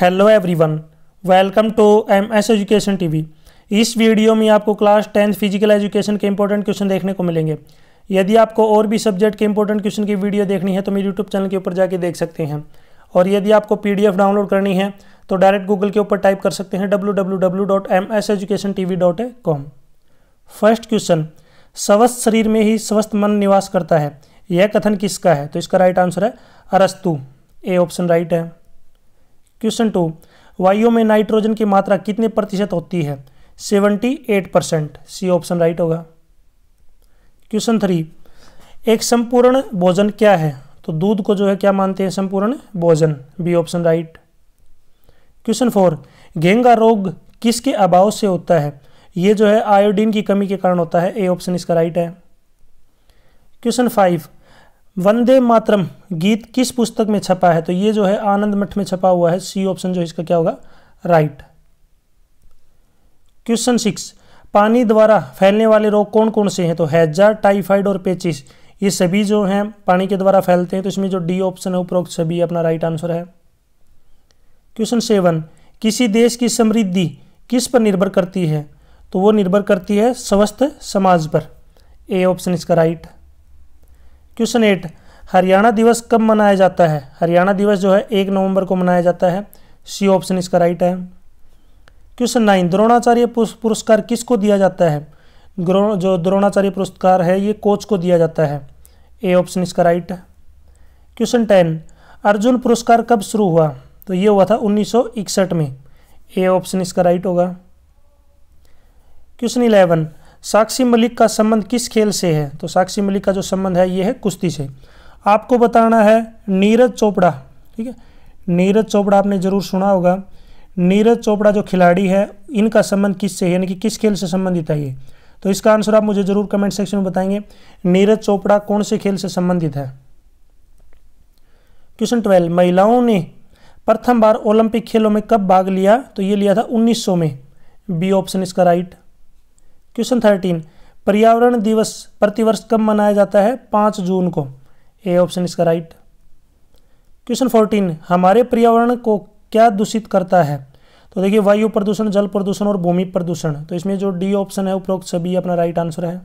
Hello everyone welcome to M S education TV इस वीडियो में आपको क्लास टेंथ फिजिकल एजुकेशन के इंपॉर्टेंट क्वेश्चन देखने को मिलेंगे यदि आपको और भी सब्जेक्ट के इंपॉर्टेंट क्वेश्चन की वीडियो देखनी है तो मेरे यूट्यूब चैनल के ऊपर जाके देख सकते हैं और यदि आपको पी डाउनलोड करनी है तो डायरेक्ट गूगल के ऊपर टाइप कर सकते हैं डब्ल्यू फर्स्ट क्वेश्चन स्वस्थ शरीर में ही स्वस्थ मन निवास करता है यह कथन किसका है तो इसका राइट आंसर है अरस्तु ए ऑप्शन राइट है क्वेश्चन टू वायु में नाइट्रोजन की मात्रा कितने प्रतिशत होती है seventy eight percent C option right होगा क्वेश्चन थ्री एक संपूर्ण भोजन क्या है तो दूध को जो है क्या मानते हैं संपूर्ण भोजन B option right question four घेंगा रोग किसके अभाव से होता है ये जो है आयोडीन की कमी के कारण होता है ए ऑप्शन इसका राइट है क्वेश्चन फाइव वंदे मातरम गीत किस पुस्तक में छपा है तो ये जो है आनंद मठ में छपा हुआ है सी ऑप्शन जो इसका क्या होगा राइट क्वेश्चन सिक्स पानी द्वारा फैलने वाले रोग कौन कौन से हैं तो हैजा टाइफाइड और पेचिस ये सभी जो हैं पानी के द्वारा फैलते हैं तो इसमें जो डी ऑप्शन है उपरोक्त सभी अपना राइट आंसर है क्वेश्चन सेवन किसी देश की समृद्धि किस पर निर्भर करती है तो वो निर्भर करती है स्वस्थ समाज पर ए ऑप्शन इसका राइट क्वेश्चन एट हरियाणा दिवस कब मनाया जाता है हरियाणा दिवस जो है एक नवंबर को मनाया जाता है सी ऑप्शन इसका राइट है क्वेश्चन नाइन द्रोणाचार्य पुरस्कार किसको दिया जाता है जो द्रोणाचार्य पुरस्कार है ये कोच को दिया जाता है ए ऑप्शन इसका राइट है क्वेश्चन टेन अर्जुन पुरस्कार कब शुरू हुआ तो ये हुआ था उन्नीस में ए ऑप्शन इसका राइट होगा क्वेश्चन इलेवन साक्षी मलिक का संबंध किस खेल से है तो साक्षी मलिक का जो संबंध है ये है कुश्ती से आपको बताना है नीरज चोपड़ा ठीक है नीरज चोपड़ा आपने ज़रूर सुना होगा नीरज चोपड़ा जो खिलाड़ी है इनका संबंध किससे है यानी कि किस खेल से संबंधित है ये तो इसका आंसर आप मुझे ज़रूर कमेंट सेक्शन में बताएंगे नीरज चोपड़ा कौन से खेल से संबंधित है क्वेश्चन ट्वेल्व महिलाओं ने प्रथम बार ओलंपिक खेलों में कब भाग लिया तो ये लिया था 1900 में बी ऑप्शन इसका राइट क्वेश्चन थर्टीन पर्यावरण दिवस प्रतिवर्ष कब मनाया जाता है पांच जून को ए ऑप्शन इसका राइट क्वेश्चन फोर्टीन हमारे पर्यावरण को क्या दूषित करता है तो देखिए वायु प्रदूषण जल प्रदूषण और भूमि प्रदूषण तो इसमें जो डी ऑप्शन है उपरोक्त सभी अपना राइट आंसर है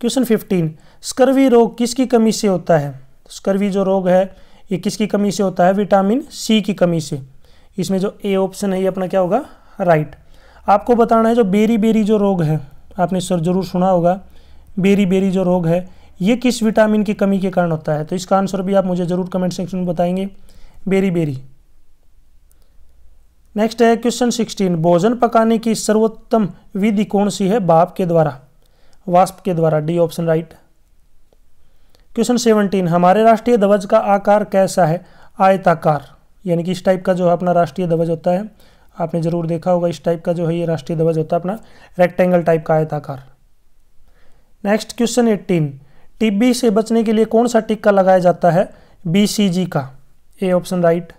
क्वेश्चन फिफ्टीन स्कर्वी रोग किसकी कमी से होता है स्कर्वी जो रोग है ये किसकी कमी से होता है विटामिन सी की कमी से इसमें जो ए ऑप्शन है ये अपना क्या होगा राइट right. आपको बताना है जो बेरी बेरी जो रोग है आपने सर जरूर सुना होगा बेरी बेरी जो रोग है ये किस विटामिन की कमी के कारण होता है तो इसका आंसर भी आप मुझे ज़रूर कमेंट सेक्शन में बताएंगे बेरी बेरी नेक्स्ट है क्वेश्चन सिक्सटीन भोजन पकाने की सर्वोत्तम विधि कौन सी है बाप के द्वारा वास्प के द्वारा D option right question seventeen हमारे राष्ट्रीय ध्वज का आकार कैसा है आयताकार यानी कि इस टाइप का जो है अपना राष्ट्रीय ध्वज होता है आपने ज़रूर देखा होगा इस टाइप का जो है ये राष्ट्रीय ध्वज होता है अपना रेक्टेंगल टाइप का आयताकार नेक्स्ट क्वेश्चन एट्टीन टीबी से बचने के लिए कौन सा टिक्का लगाया जाता है बीसीजी का A option right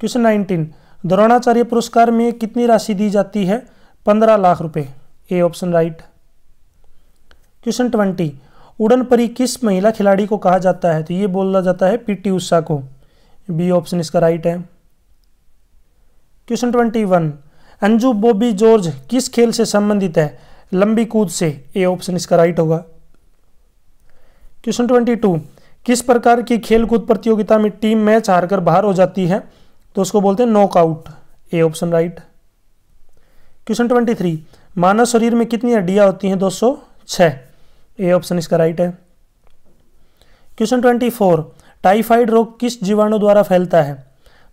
question nineteen Dronacharya पुरस्कार में कितनी राशि दी जाती है पंद्रह लाख रुपए A option right question twenty उड़न परी किस महिला खिलाड़ी को कहा जाता है तो ये बोला जाता है पीटी उषा को बी ऑप्शन इसका राइट है question twenty one Anju Bobby George किस खेल से संबंधित है लंबी कूद से ए ऑप्शन इसका राइट होगा क्वेश्चन ट्वेंटी टू किस प्रकार की खेलकूद प्रतियोगिता में टीम मैच हारकर बाहर हो जाती है तो उसको बोलते हैं knockout A option right question twenty three मानव शरीर में कितनी हड्डियां होती हैं दो सौ छः ए ऑप्शन इसका राइट है क्वेश्चन ट्वेंटी फोर टाइफाइड रोग किस जीवाणु द्वारा फैलता है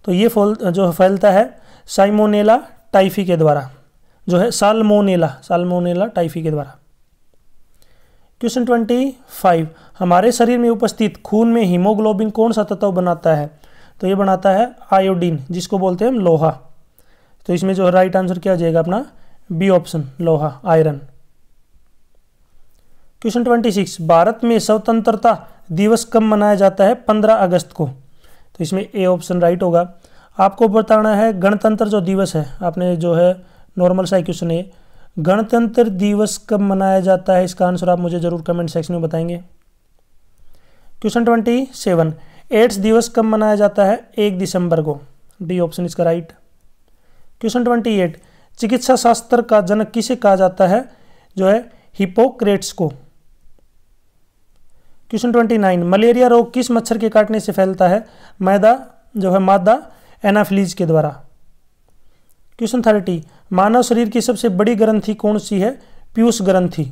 तो ये फोल, जो फैलता है साइमोनेला टाइफी के द्वारा जो है साल्मोनेला साल्मोनेला टाइफी के द्वारा क्वेश्चन ट्वेंटी फाइव हमारे शरीर में उपस्थित खून में हीमोग्लोबिन कौन सा तत्व बनाता है तो ये बनाता है आयोडीन जिसको बोलते हैं हम लोहा तो इसमें जो राइट आंसर क्या हो जाएगा अपना बी ऑप्शन लोहा iron question twenty six Bharat में स्वतंत्रता दिवस कब मनाया जाता है पंद्रह अगस्त को तो इसमें ए ऑप्शन राइट होगा आपको बताना है गणतंत्र जो दिवस है आपने जो है नॉर्मल सा क्वेश्चन है गणतंत्र दिवस कब मनाया जाता है इसका आंसर आप मुझे ज़रूर कमेंट सेक्शन में बताएंगे क्वेश्चन ट्वेंटी सेवन एड्स दिवस कब मनाया जाता है एक दिसंबर को डी ऑप्शन इसका राइट क्वेश्चन ट्वेंटी एट चिकित्सा शास्त्र का जनक किसे कहा जाता है जो है हिपोक्रेट्स को क्वेश्चन ट्वेंटी नाइन मलेरिया रोग किस मच्छर के काटने से फैलता है मैदा जो है मादा एनाफिलीज के द्वारा क्वेश्चन थर्टी मानव शरीर की सबसे बड़ी ग्रंथि कौन सी है पीयूष ग्रंथि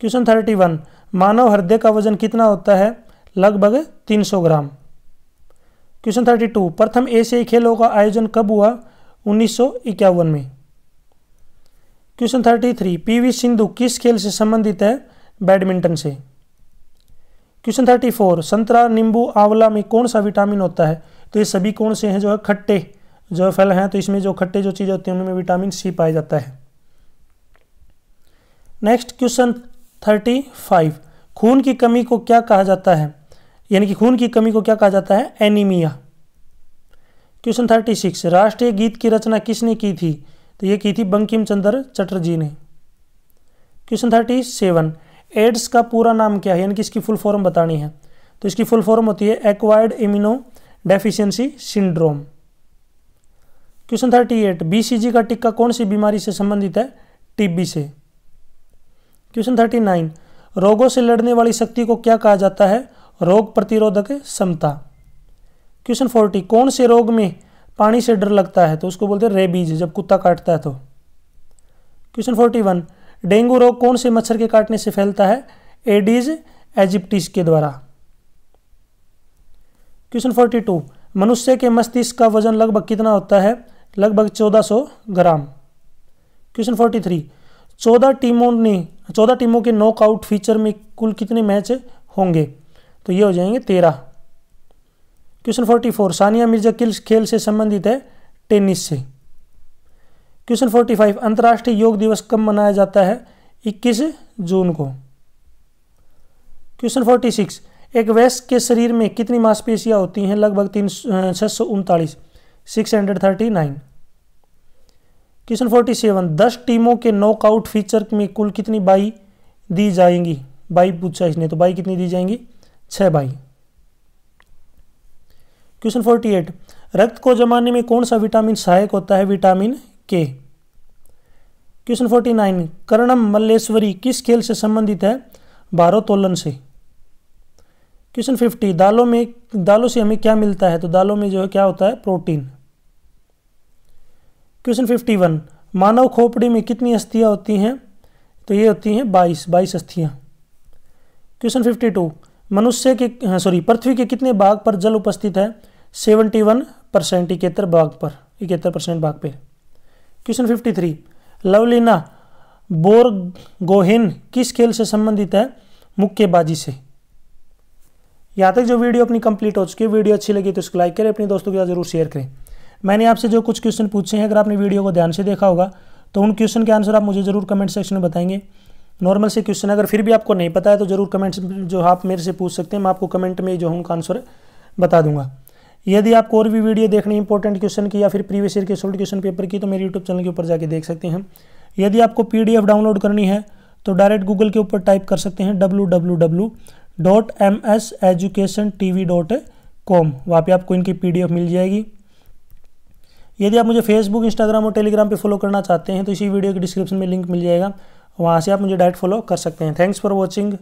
क्वेश्चन थर्टी वन मानव हृदय का वजन कितना होता है लगभग तीन सौ ग्राम क्वेश्चन थर्टी टू प्रथम एशियाई खेलों का आयोजन कब हुआ उन्नीस सौ इक्यावन में question thirty three P V Sindhu किस खेल से संबंधित है बैडमिंटन से क्वेश्चन थर्टी फोर संतरा नींबू आंवला में कौन सा विटामिन होता है तो ये सभी कौन से हैं जो है खट्टे जो फल हैं तो इसमें जो खट्टे जो चीज़ें होती हैं उनमें विटामिन सी पाया जाता है नेक्स्ट क्वेश्चन थर्टी फाइव खून की कमी को क्या कहा जाता है यानी कि खून की कमी को क्या कहा जाता है एनीमिया क्वेश्चन थर्टी सिक्स राष्ट्रीय गीत की रचना किसने की थी तो ये की थी बंकिम चंद्र चटर्जी ने क्वेश्चन थर्टी सेवन एड्स का पूरा नाम क्या है यानी कि इसकी फुल फॉर्म बतानी है तो इसकी फुल फॉर्म होती है acquired immuno deficiency syndrome question thirty eight BCG का टिक्का कौन सी बीमारी से संबंधित है टीबी से क्वेश्चन थर्टी नाइन रोगों से लड़ने वाली शक्ति को क्या कहा जाता है रोग प्रतिरोधक क्षमता क्वेश्चन फोर्टी कौन से रोग में पानी से डर लगता है तो उसको बोलते हैं रेबीज जब कुत्ता काटता है तो क्वेश्चन फोर्टी वन डेंगू रोग कौन से मच्छर के काटने से फैलता है एडीज एजिप्टिस के द्वारा क्वेश्चन फोर्टी टू मनुष्य के मस्तिष्क का वजन लगभग कितना होता है लगभग चौदह सौ ग्राम क्वेश्चन फोर्टी थ्री चौदह टीमों ने चौदह टीमों के नॉकआउट फीचर में कुल कितने मैच होंगे तो ये हो जाएंगे तेरह question forty four Sania Mirza किल्स खेल से संबंधित है टेनिस से क्वेश्चन फोर्टी फाइव अंतर्राष्ट्रीय योग दिवस कब मनाया जाता है इक्कीस जून को क्वेश्चन फोर्टी सिक्स एक वैश्य के शरीर में कितनी मांसपेशियां होती हैं लगभग तीन छः सौ उनतालीस six hundred thirty nine question forty seven दस टीमों के नॉकआउट फीचर में कुल कितनी बाई दी जाएंगी बाई पूछा इसने तो बाई कितनी दी जाएंगी छः बाई क्वेश्चन फोर्टी एट रक्त को जमाने में कौन सा विटामिन सहायक होता है vitamin K question forty nine Karnam Malleswari किस खेल से संबंधित है भारोत्तोलन से क्वेश्चन फिफ्टी दालों में दालों से हमें क्या मिलता है तो दालों में जो है क्या होता है प्रोटीन क्वेश्चन फिफ्टी वन मानव खोपड़ी में कितनी अस्थियां होती हैं तो ये होती हैं बाईस बाईस अस्थियां क्वेश्चन फिफ्टी टू मनुष्य के हाँ, सॉरी पृथ्वी के कितने भाग पर जल उपस्थित है सेवेंटी वन परसेंट इकहत्तर भाग पर इकहत्तर परसेंट भाग पे question fifty three Lovlina Borgohain किस खेल से संबंधित है मुक्केबाजी से यहाँ तक जो वीडियो अपनी कंप्लीट हो चुकी है वीडियो अच्छी लगी तो उसको लाइक करें अपने दोस्तों के साथ जरूर शेयर करें मैंने आपसे जो कुछ क्वेश्चन पूछे हैं अगर आपने वीडियो को ध्यान से देखा होगा तो उन क्वेश्चन के आंसर आप मुझे ज़रूर कमेंट सेक्शन में बताएंगे नॉर्मल से क्वेश्चन अगर फिर भी आपको नहीं पता है तो ज़रूर कमेंट जो आप मेरे से पूछ सकते हैं मैं आपको कमेंट में जो हूँ उनका आंसर बता दूंगा यदि आपको और भी वीडियो देखने इंपॉर्टेंट क्वेश्चन की या फिर प्रीवियस ईयर के सोल्ड क्वेश्चन पेपर की तो मेरे यूट्यूब चैनल के ऊपर जाके देख सकते हैं यदि आपको पी डाउनलोड करनी है तो डायरेक्ट गूगल के ऊपर टाइप कर सकते हैं W dot M S education T V dot com वहाँ पर आपको इनकी पी डी एफ मिल जाएगी यदि आप मुझे फेसबुक इंस्टाग्राम और टेलीग्राम पे फॉलो करना चाहते हैं तो इसी वीडियो के डिस्क्रिप्शन में लिंक मिल जाएगा वहाँ से आप मुझे डायरेक्ट फॉलो कर सकते हैं थैंक्स फॉर वॉचिंग